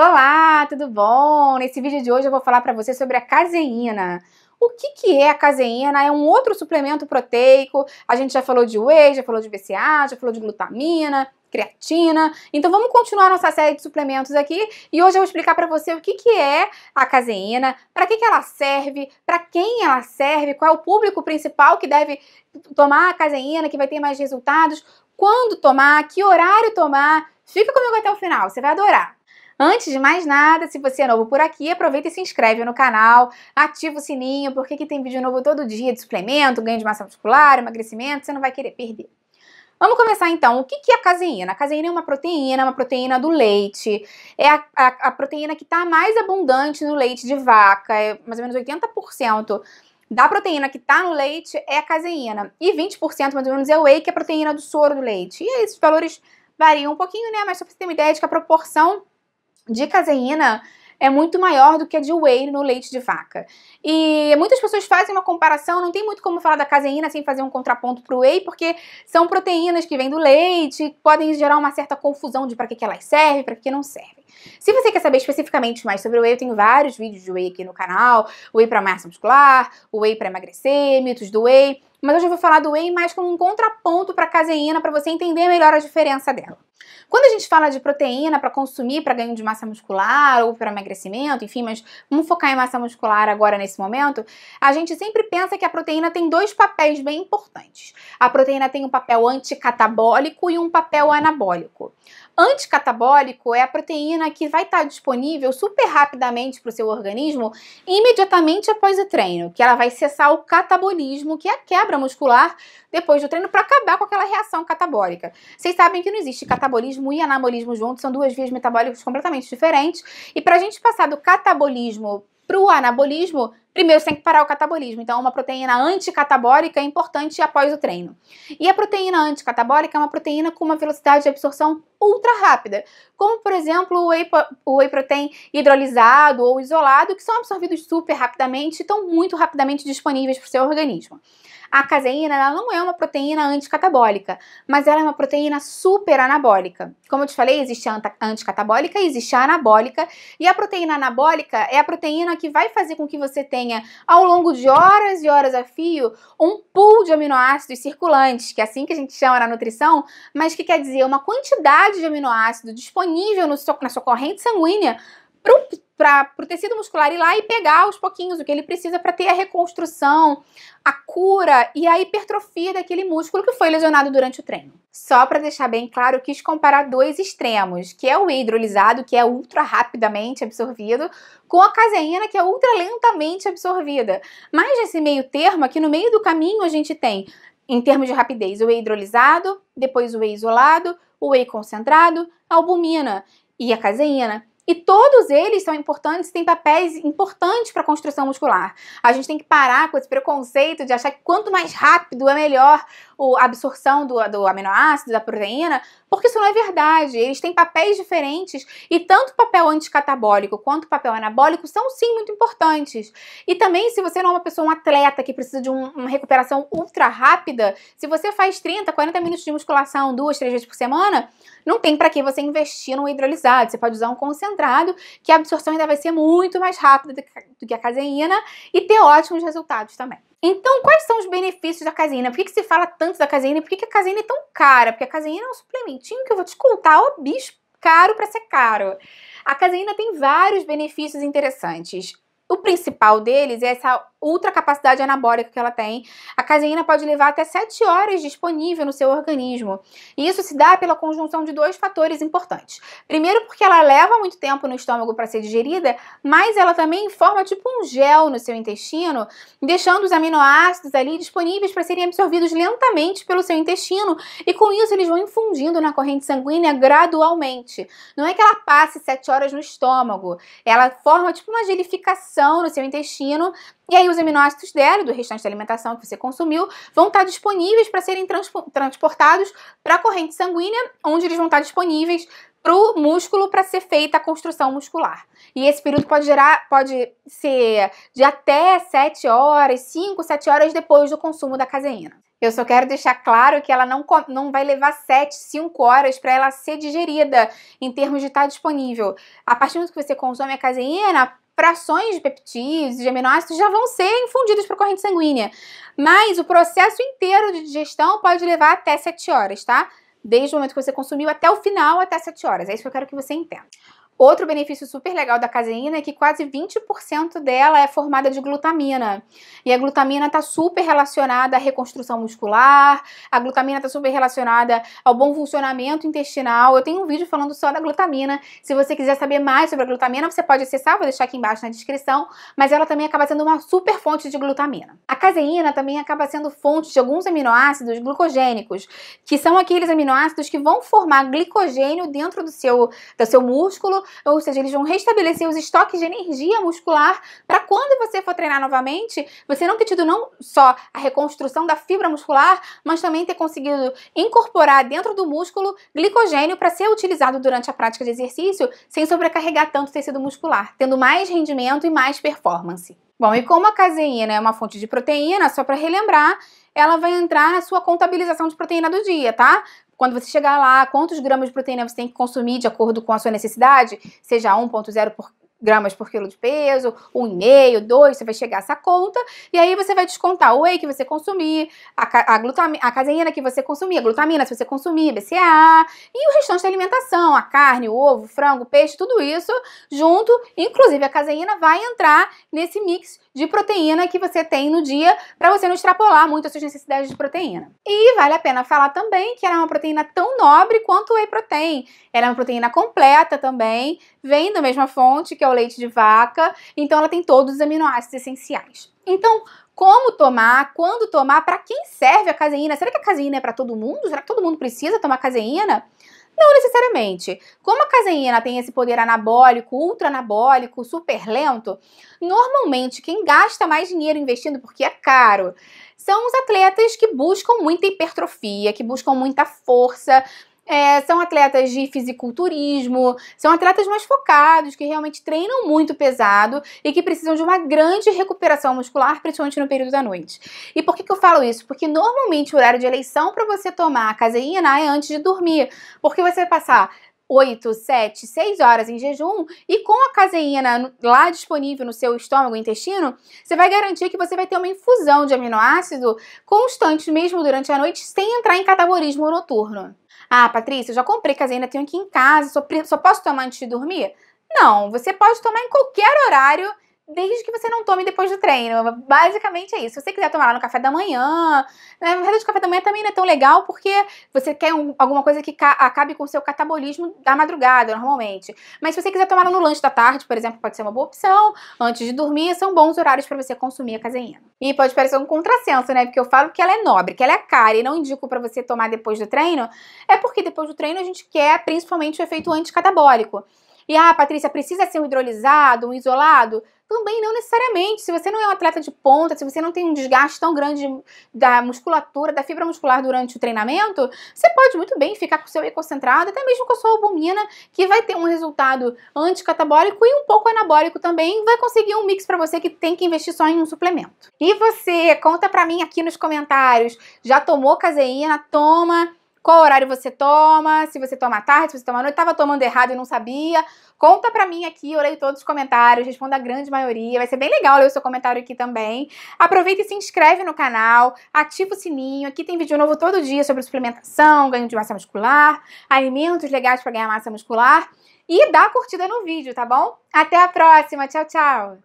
Olá, tudo bom? Nesse vídeo de hoje eu vou falar para você sobre a caseína. O que, que é a caseína? É um outro suplemento proteico. A gente já falou de whey, já falou de BCA, já falou de glutamina, creatina. Então vamos continuar nossa série de suplementos aqui e hoje eu vou explicar para você o que, que é a caseína, para que, que ela serve, para quem ela serve, qual é o público principal que deve tomar a caseína, que vai ter mais resultados, quando tomar, que horário tomar. Fica comigo até o final, você vai adorar. Antes de mais nada, se você é novo por aqui, aproveita e se inscreve no canal, ativa o sininho, porque aqui tem vídeo novo todo dia de suplemento, ganho de massa muscular, emagrecimento, você não vai querer perder. Vamos começar então. O que, que é a caseína? A caseína é uma proteína, é uma proteína do leite. É a, a, a proteína que está mais abundante no leite de vaca, é mais ou menos 80% da proteína que está no leite é a caseína. E 20% mais ou menos é o whey, que é a proteína do soro do leite. E aí, esses valores variam um pouquinho, né? Mas só para você ter uma ideia de que a proporção de caseína é muito maior do que a de whey no leite de vaca. E muitas pessoas fazem uma comparação, não tem muito como falar da caseína sem fazer um contraponto para o whey, porque são proteínas que vêm do leite, podem gerar uma certa confusão de para que, que elas servem, para que, que não servem. Se você quer saber especificamente mais sobre o whey, eu tenho vários vídeos de whey aqui no canal, whey para massa muscular, whey para emagrecer, mitos do whey, mas hoje eu vou falar do whey mais como um contraponto para a caseína para você entender melhor a diferença dela. Quando a gente fala de proteína para consumir para ganho de massa muscular ou para emagrecimento, enfim, mas vamos focar em massa muscular agora nesse momento, a gente sempre pensa que a proteína tem dois papéis bem importantes. A proteína tem um papel anticatabólico e um papel anabólico. Anticatabólico é a proteína que vai estar tá disponível super rapidamente para o seu organismo imediatamente após o treino, que ela vai cessar o catabolismo, que é a quebra muscular depois do treino, para acabar com aquela reação catabólica. Vocês sabem que não existe catabolismo catabolismo e anabolismo juntos, são duas vias metabólicas completamente diferentes. E para a gente passar do catabolismo para o anabolismo, primeiro você tem que parar o catabolismo. Então, uma proteína anticatabólica é importante após o treino. E a proteína anticatabólica é uma proteína com uma velocidade de absorção ultra rápida, como por exemplo o whey, o whey protein hidrolisado ou isolado, que são absorvidos super rapidamente e estão muito rapidamente disponíveis para o seu organismo. A caseína ela não é uma proteína anticatabólica, mas ela é uma proteína super anabólica. Como eu te falei, existe a anticatabólica, existe a anabólica, e a proteína anabólica é a proteína que vai fazer com que você tenha, ao longo de horas e horas a fio, um pool de aminoácidos circulantes, que é assim que a gente chama na nutrição, mas que quer dizer uma quantidade de aminoácido disponível no seu, na sua corrente sanguínea para o tecido muscular ir lá e pegar os pouquinhos o que ele precisa para ter a reconstrução, a cura e a hipertrofia daquele músculo que foi lesionado durante o treino. Só para deixar bem claro, eu quis comparar dois extremos, que é o hidrolisado, que é ultra rapidamente absorvido, com a caseína, que é ultra lentamente absorvida. Mas esse meio termo, aqui no meio do caminho a gente tem, em termos de rapidez, o whey hidrolisado, depois o whey isolado, o whey concentrado, a albumina e a caseína. E todos eles são importantes, têm papéis importantes para a construção muscular. A gente tem que parar com esse preconceito de achar que quanto mais rápido é melhor, a absorção do, do aminoácido, da proteína, porque isso não é verdade. Eles têm papéis diferentes e tanto o papel anticatabólico quanto o papel anabólico são sim muito importantes. E também, se você não é uma pessoa, um atleta que precisa de um, uma recuperação ultra rápida, se você faz 30, 40 minutos de musculação duas, três vezes por semana, não tem para que você investir num hidrolisado. Você pode usar um concentrado, que a absorção ainda vai ser muito mais rápida do que a caseína e ter ótimos resultados também. Então, quais são os benefícios da caseína? Por que, que se fala tanto da caseína? Por que, que a caseína é tão cara? Porque a caseína é um suplementinho que eu vou te contar, ó, bicho, caro para ser caro. A caseína tem vários benefícios interessantes. O principal deles é essa ultra capacidade anabólica que ela tem. A caseína pode levar até 7 horas disponível no seu organismo. E isso se dá pela conjunção de dois fatores importantes. Primeiro, porque ela leva muito tempo no estômago para ser digerida, mas ela também forma tipo um gel no seu intestino, deixando os aminoácidos ali disponíveis para serem absorvidos lentamente pelo seu intestino, e com isso eles vão infundindo na corrente sanguínea gradualmente. Não é que ela passe 7 horas no estômago, ela forma tipo uma gelificação no seu intestino e aí os aminoácidos dela, do restante da alimentação que você consumiu, vão estar disponíveis para serem transportados para a corrente sanguínea, onde eles vão estar disponíveis para o músculo para ser feita a construção muscular. E esse período pode gerar, pode ser de até 7 horas, 5, 7 horas depois do consumo da caseína. Eu só quero deixar claro que ela não, não vai levar 7, 5 horas para ela ser digerida em termos de estar tá disponível. A partir do que você consome a caseína, frações de peptídeos e de aminoácidos já vão ser infundidos para a corrente sanguínea. Mas o processo inteiro de digestão pode levar até 7 horas, tá? Desde o momento que você consumiu até o final, até 7 horas. É isso que eu quero que você entenda. Outro benefício super legal da caseína é que quase 20% dela é formada de glutamina. E a glutamina está super relacionada à reconstrução muscular, a glutamina está super relacionada ao bom funcionamento intestinal. Eu tenho um vídeo falando só da glutamina. Se você quiser saber mais sobre a glutamina, você pode acessar, vou deixar aqui embaixo na descrição. Mas ela também acaba sendo uma super fonte de glutamina. A caseína também acaba sendo fonte de alguns aminoácidos glucogênicos que são aqueles aminoácidos que vão formar glicogênio dentro do seu, do seu músculo ou seja, eles vão restabelecer os estoques de energia muscular para quando você for treinar novamente, você não ter tido não só a reconstrução da fibra muscular, mas também ter conseguido incorporar dentro do músculo glicogênio para ser utilizado durante a prática de exercício sem sobrecarregar tanto o tecido muscular, tendo mais rendimento e mais performance. Bom, e como a caseína é uma fonte de proteína, só para relembrar, ela vai entrar na sua contabilização de proteína do dia, tá? Quando você chegar lá, quantos gramas de proteína você tem que consumir de acordo com a sua necessidade, seja 1,0 por gramas por quilo de peso, um e meio, dois, você vai chegar a essa conta e aí você vai descontar o whey que você consumir, a, a, a caseína que você consumir, a glutamina se você consumir, BCA e o restante da alimentação, a carne, o ovo, o frango, o peixe, tudo isso junto, inclusive a caseína vai entrar nesse mix de proteína que você tem no dia para você não extrapolar muito as suas necessidades de proteína. E vale a pena falar também que ela é uma proteína tão nobre quanto o whey protein. Ela é uma proteína completa também, vem da mesma fonte, que é o leite de vaca, então ela tem todos os aminoácidos essenciais. Então, como tomar, quando tomar, para quem serve a caseína? Será que a caseína é para todo mundo? Será que todo mundo precisa tomar caseína? Não necessariamente. Como a caseína tem esse poder anabólico, ultra-anabólico, super lento, normalmente quem gasta mais dinheiro investindo porque é caro são os atletas que buscam muita hipertrofia, que buscam muita força, é, são atletas de fisiculturismo, são atletas mais focados, que realmente treinam muito pesado e que precisam de uma grande recuperação muscular, principalmente no período da noite. E por que, que eu falo isso? Porque normalmente o horário de eleição para você tomar a caseína né, é antes de dormir, porque você vai passar 8, 7, 6 horas em jejum e com a caseína lá disponível no seu estômago e intestino, você vai garantir que você vai ter uma infusão de aminoácido constante mesmo durante a noite sem entrar em catabolismo noturno. Ah, Patrícia, eu já comprei caseína, tenho aqui em casa, só, só posso tomar antes de dormir? Não, você pode tomar em qualquer horário desde que você não tome depois do treino. Basicamente é isso. Se você quiser tomar lá no café da manhã, né? na verdade o café da manhã também não é tão legal porque você quer um, alguma coisa que acabe com o seu catabolismo da madrugada, normalmente. Mas se você quiser tomar lá no lanche da tarde, por exemplo, pode ser uma boa opção. Antes de dormir, são bons horários para você consumir a caseína. E pode parecer um contrassenso, né? Porque eu falo que ela é nobre, que ela é cara e não indico para você tomar depois do treino, é porque depois do treino a gente quer principalmente o efeito anticatabólico. E, ah, Patrícia, precisa ser um hidrolisado, um isolado? Também não necessariamente. Se você não é um atleta de ponta, se você não tem um desgaste tão grande da musculatura, da fibra muscular durante o treinamento, você pode muito bem ficar com o seu whey concentrado, até mesmo com a sua albumina, que vai ter um resultado anticatabólico e um pouco anabólico também, vai conseguir um mix para você que tem que investir só em um suplemento. E você, conta para mim aqui nos comentários, já tomou caseína? Toma qual horário você toma? Se você toma à tarde, se você toma à noite, estava tomando errado e não sabia. Conta pra mim aqui, eu leio todos os comentários, respondo a grande maioria. Vai ser bem legal ler o seu comentário aqui também. Aproveita e se inscreve no canal, ativa o sininho. Aqui tem vídeo novo todo dia sobre suplementação, ganho de massa muscular, alimentos legais para ganhar massa muscular. E dá curtida no vídeo, tá bom? Até a próxima, tchau, tchau!